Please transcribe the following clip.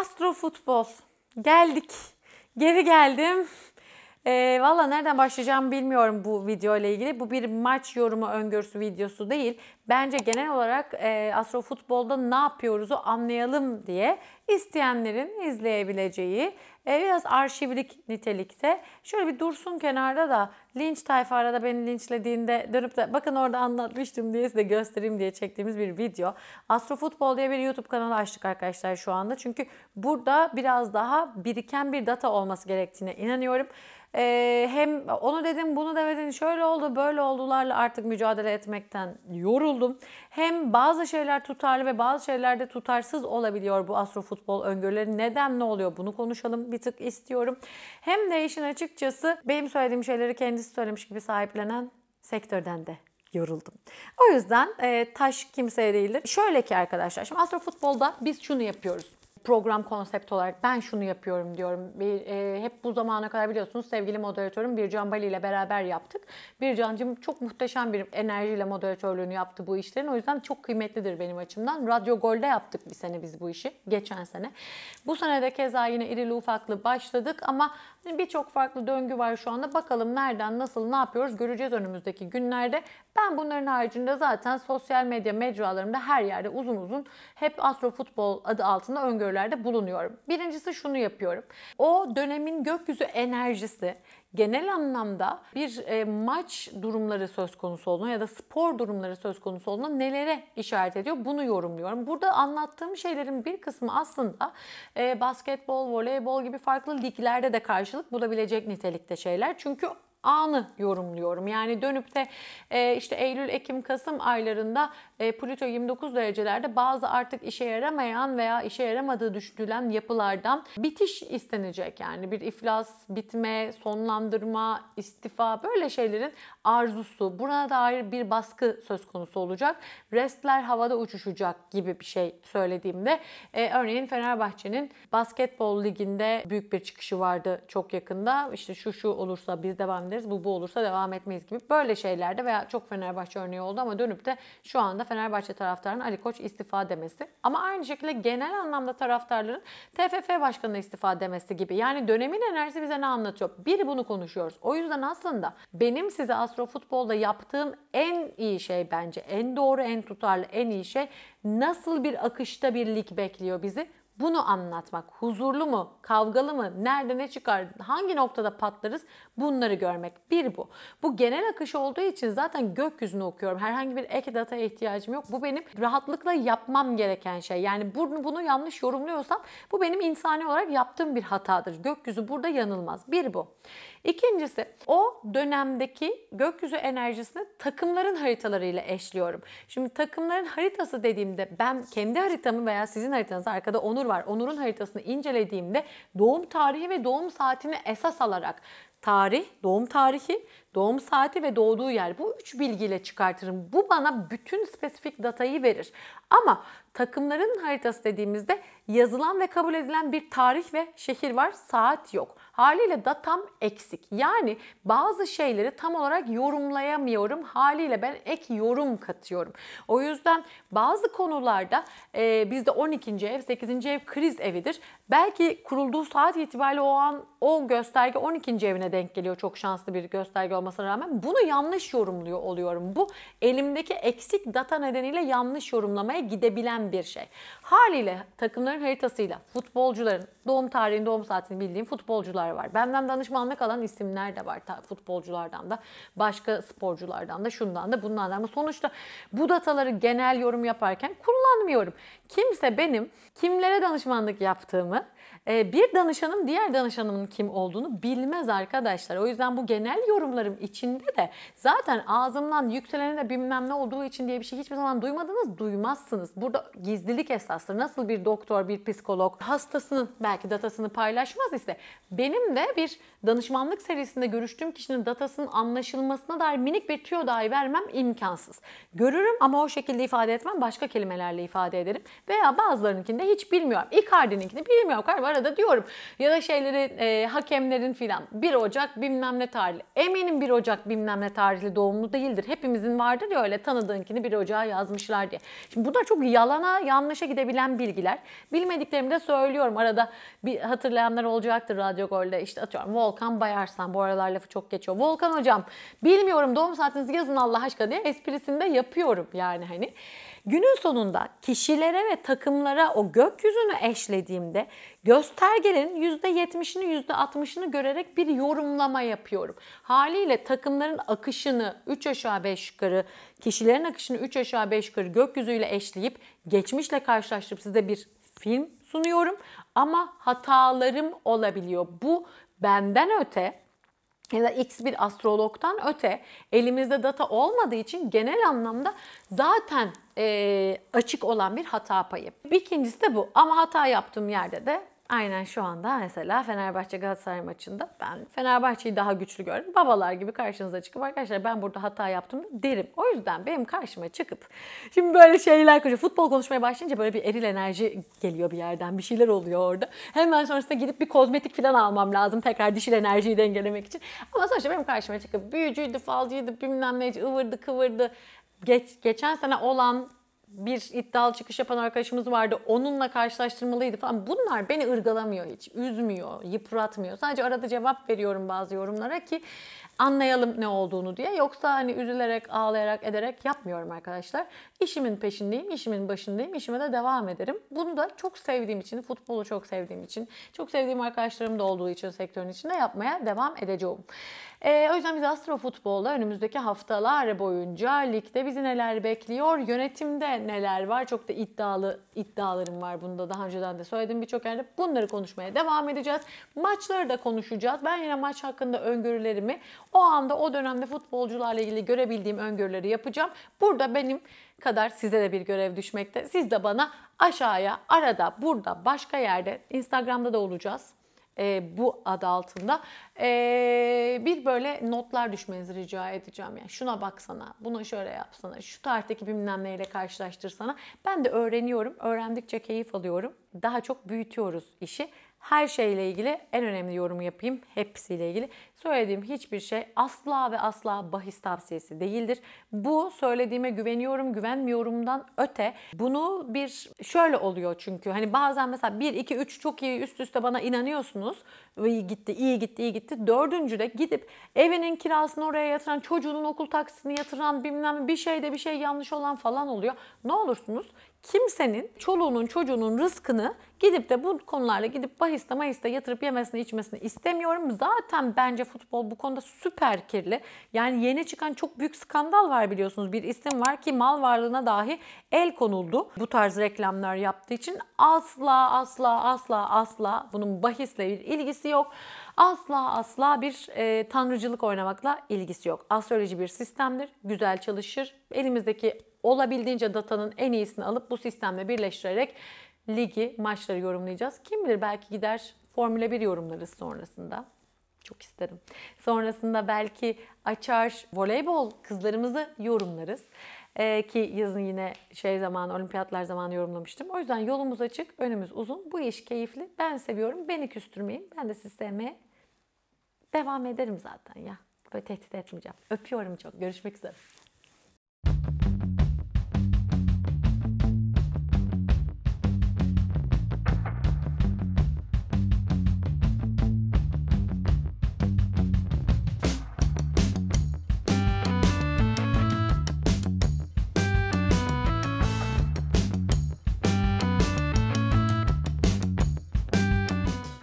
Astro futbol. Geldik. Geri geldim. E, Valla nereden başlayacağımı bilmiyorum bu video ile ilgili. Bu bir maç yorumu öngörüsü videosu değil. Bence genel olarak e, Astro Futbol'da ne yapıyoruzu anlayalım diye isteyenlerin izleyebileceği e, biraz arşivlik nitelikte. Şöyle bir dursun kenarda da linç tayfa arada beni linçlediğinde dönüp de bakın orada anlatmıştım diye size göstereyim diye çektiğimiz bir video. Astro Futbol diye bir YouTube kanalı açtık arkadaşlar şu anda. Çünkü burada biraz daha biriken bir data olması gerektiğine inanıyorum. E, e, hem onu dedim bunu demedin şöyle oldu böyle oldularla artık mücadele etmekten yoruldum. Hem bazı şeyler tutarlı ve bazı şeylerde tutarsız olabiliyor bu astro futbol öngörüleri. Neden ne oluyor bunu konuşalım bir tık istiyorum. Hem de işin açıkçası benim söylediğim şeyleri kendisi söylemiş gibi sahiplenen sektörden de yoruldum. O yüzden e, taş kimseye değildir. Şöyle ki arkadaşlar şimdi astro futbolda biz şunu yapıyoruz. Program konsept olarak ben şunu yapıyorum diyorum. Bir, e, hep bu zamana kadar biliyorsunuz sevgili moderatörüm Bircan Bali ile beraber yaptık. Bircan'cığım çok muhteşem bir enerjiyle moderatörlüğünü yaptı bu işlerin. O yüzden çok kıymetlidir benim açımdan. Radyo Gol'de yaptık bir sene biz bu işi. Geçen sene. Bu sene de keza yine irili ufaklı başladık ama Birçok farklı döngü var şu anda. Bakalım nereden, nasıl, ne yapıyoruz göreceğiz önümüzdeki günlerde. Ben bunların haricinde zaten sosyal medya mecralarımda her yerde uzun uzun hep Astro Futbol adı altında öngörülerde bulunuyorum. Birincisi şunu yapıyorum. O dönemin gökyüzü enerjisi genel anlamda bir e, maç durumları söz konusu olduğuna ya da spor durumları söz konusu olduğuna nelere işaret ediyor bunu yorumluyorum. Burada anlattığım şeylerin bir kısmı aslında e, basketbol, voleybol gibi farklı liglerde de karşılık bulabilecek nitelikte şeyler. Çünkü anı yorumluyorum. Yani dönüp de e, işte Eylül, Ekim, Kasım aylarında e, Plüto 29 derecelerde bazı artık işe yaramayan veya işe yaramadığı düşünülen yapılardan bitiş istenecek. Yani bir iflas, bitme, sonlandırma, istifa böyle şeylerin arzusu. Buna dair bir baskı söz konusu olacak. Restler havada uçuşacak gibi bir şey söylediğimde e, örneğin Fenerbahçe'nin basketbol liginde büyük bir çıkışı vardı çok yakında. İşte şu şu olursa biz devam ederiz, bu bu olursa devam etmeyiz gibi böyle şeylerde veya çok Fenerbahçe örneği oldu ama dönüp de şu anda Fenerbahçe taraftarının Ali Koç istifa demesi. Ama aynı şekilde genel anlamda taraftarların TFF başkanına istifa demesi gibi. Yani dönemin enerjisi bize ne anlatıyor? Bir bunu konuşuyoruz. O yüzden aslında benim size Astro Futbol'da yaptığım en iyi şey bence en doğru, en tutarlı, en iyi şey nasıl bir akışta birlik bekliyor bizi? Bunu anlatmak. Huzurlu mu? Kavgalı mı? Nerede ne çıkar? Hangi noktada patlarız? Bunları görmek. Bir bu. Bu genel akış olduğu için zaten gökyüzünü okuyorum. Herhangi bir ek data ihtiyacım yok. Bu benim rahatlıkla yapmam gereken şey. Yani bunu, bunu yanlış yorumluyorsam bu benim insani olarak yaptığım bir hatadır. Gökyüzü burada yanılmaz. Bir bu. İkincisi o dönemdeki gökyüzü enerjisini takımların haritalarıyla eşliyorum. Şimdi takımların haritası dediğimde ben kendi haritamı veya sizin haritanız arkada Onur Onur var. Onur'un haritasını incelediğimde doğum tarihi ve doğum saatini esas alarak tarih, doğum tarihi, doğum saati ve doğduğu yer. Bu üç bilgiyle çıkartırım. Bu bana bütün spesifik datayı verir. Ama takımların haritası dediğimizde yazılan ve kabul edilen bir tarih ve şehir var, saat yok. Haliyle datam eksik. Yani bazı şeyleri tam olarak yorumlayamıyorum. Haliyle ben ek yorum katıyorum. O yüzden bazı konularda e, bizde 12. ev, 8. ev kriz evidir. Belki kurulduğu saat itibariyle o an o gösterge 12. evine de denk geliyor çok şanslı bir gösterge olmasına rağmen bunu yanlış yorumluyor oluyorum. Bu elimdeki eksik data nedeniyle yanlış yorumlamaya gidebilen bir şey. Haliyle takımların haritasıyla futbolcuların doğum tarihini doğum saatini bildiğim futbolcular var. Benden danışmanlık alan isimler de var futbolculardan da başka sporculardan da şundan da bundan da ama sonuçta bu dataları genel yorum yaparken kullanmıyorum. Kimse benim kimlere danışmanlık yaptığımı e, bir danışanım diğer danışanımın kim olduğunu bilmez arkadaşlar arkadaşlar. O yüzden bu genel yorumlarım içinde de zaten ağzımdan yükselene bilmem ne olduğu için diye bir şey hiçbir zaman duymadınız, duymazsınız. Burada gizlilik esastır. Nasıl bir doktor, bir psikolog hastasının belki datasını paylaşmaz ise benim de bir danışmanlık serisinde görüştüğüm kişinin datasının anlaşılmasına dair minik bir tüyo dahi vermem imkansız. Görürüm ama o şekilde ifade etmem başka kelimelerle ifade ederim. Veya bazılarınınkini de hiç bilmiyorum. Icardi'ninkini bilmiyorum. Arada diyorum. Ya da şeyleri e, hakemlerin filan bir o Ocak bilmem ne tarihli. Eminim 1 Ocak bilmem ne tarihli doğumlu değildir. Hepimizin vardır ya öyle tanıdığınkini 1 Ocak'a yazmışlar diye. Şimdi bu da çok yalana yanlışa gidebilen bilgiler. Bilmediklerimi de söylüyorum. Arada bir hatırlayanlar olacaktır Radyo Gol'de. İşte atıyorum Volkan Bayarsan bu aralar lafı çok geçiyor. Volkan hocam bilmiyorum doğum saatinizi yazın Allah aşkına diye esprisini de yapıyorum yani hani. Günün sonunda kişilere ve takımlara o gökyüzünü eşlediğimde göstergelerin %70'ini %60'ını görerek bir yorumlama yapıyorum. Haliyle takımların akışını 3 aşağı 5 yukarı, kişilerin akışını 3 aşağı 5 yukarı gökyüzüyle eşleyip geçmişle karşılaştırıp size bir film sunuyorum ama hatalarım olabiliyor. Bu benden öte ya da X bir astrologtan öte elimizde data olmadığı için genel anlamda zaten e, açık olan bir hata payı. Bir de bu ama hata yaptığım yerde de Aynen şu anda mesela Fenerbahçe Galatasaray maçında ben Fenerbahçe'yi daha güçlü görürüm. Babalar gibi karşınıza çıkıp arkadaşlar ben burada hata yaptım derim. O yüzden benim karşıma çıkıp şimdi böyle şeyler konuşuyor. Futbol konuşmaya başlayınca böyle bir eril enerji geliyor bir yerden. Bir şeyler oluyor orada. Hemen sonrasında gidip bir kozmetik falan almam lazım. Tekrar dişil enerjiyi dengelemek için. Ama sonuçta benim karşıma çıkıp büyücüydü, falcıydı, bilmem ne, ıvırdı, kıvırdı. Geç, geçen sene olan bir iddialı çıkış yapan arkadaşımız vardı. Onunla karşılaştırmalıydı falan. Bunlar beni ırgalamıyor hiç. Üzmüyor, yıpratmıyor. Sadece arada cevap veriyorum bazı yorumlara ki anlayalım ne olduğunu diye. Yoksa hani üzülerek, ağlayarak, ederek yapmıyorum arkadaşlar. İşimin peşindeyim, işimin başındayım, işime de devam ederim. Bunu da çok sevdiğim için, futbolu çok sevdiğim için, çok sevdiğim arkadaşlarım da olduğu için sektörün içinde yapmaya devam edeceğim. E, o yüzden biz Astro Futbol'da önümüzdeki haftalar boyunca ligde bizi neler bekliyor, yönetimde neler var. Çok da iddialı iddialarım var bunda daha önceden de söyledim birçok yerde. Bunları konuşmaya devam edeceğiz. Maçları da konuşacağız. Ben yine maç hakkında öngörülerimi o anda o dönemde futbolcularla ilgili görebildiğim öngörüleri yapacağım. Burada benim kadar size de bir görev düşmekte. Siz de bana aşağıya, arada, burada, başka yerde, Instagram'da da olacağız e, bu ad altında e, bir böyle notlar düşmenizi rica edeceğim. Yani şuna baksana, buna şöyle yapsana, şu tarihteki bilmem neyle karşılaştırsana. Ben de öğreniyorum, öğrendikçe keyif alıyorum. Daha çok büyütüyoruz işi her şeyle ilgili en önemli yorumu yapayım. Hepsiyle ilgili. Söylediğim hiçbir şey asla ve asla bahis tavsiyesi değildir. Bu söylediğime güveniyorum, güvenmiyorumdan öte bunu bir şöyle oluyor çünkü. Hani bazen mesela 1 2 3 çok iyi üst üste bana inanıyorsunuz. İyi gitti, iyi gitti, iyi gitti. Dördüncü de gidip evinin kirasını oraya yatıran, çocuğunun okul taksisini yatıran bilmem bir şeyde bir şey yanlış olan falan oluyor. Ne olursunuz kimsenin çoluğunun çocuğunun rızkını gidip de bu konularla gidip bahiste mahiste yatırıp yemesini içmesini istemiyorum. Zaten bence futbol bu konuda süper kirli. Yani yeni çıkan çok büyük skandal var biliyorsunuz. Bir isim var ki mal varlığına dahi el konuldu. Bu tarz reklamlar yaptığı için asla asla asla asla bunun bahisle bir ilgisi yok. Asla asla bir e, tanrıcılık oynamakla ilgisi yok. Astroloji bir sistemdir, güzel çalışır. Elimizdeki olabildiğince datanın en iyisini alıp bu sistemle birleştirerek ligi, maçları yorumlayacağız. Kim bilir belki gider Formula 1 yorumlarız sonrasında. Çok isterim. Sonrasında belki açar voleybol kızlarımızı yorumlarız. Ee, ki yazın yine şey zaman olimpiyatlar zamanı yorumlamıştım. O yüzden yolumuz açık, önümüz uzun. Bu iş keyifli. Ben seviyorum. Beni küstürmeyin. Ben de sizi sevmeye Devam ederim zaten ya. Böyle tehdit etmeyeceğim. Öpüyorum çok. Görüşmek üzere.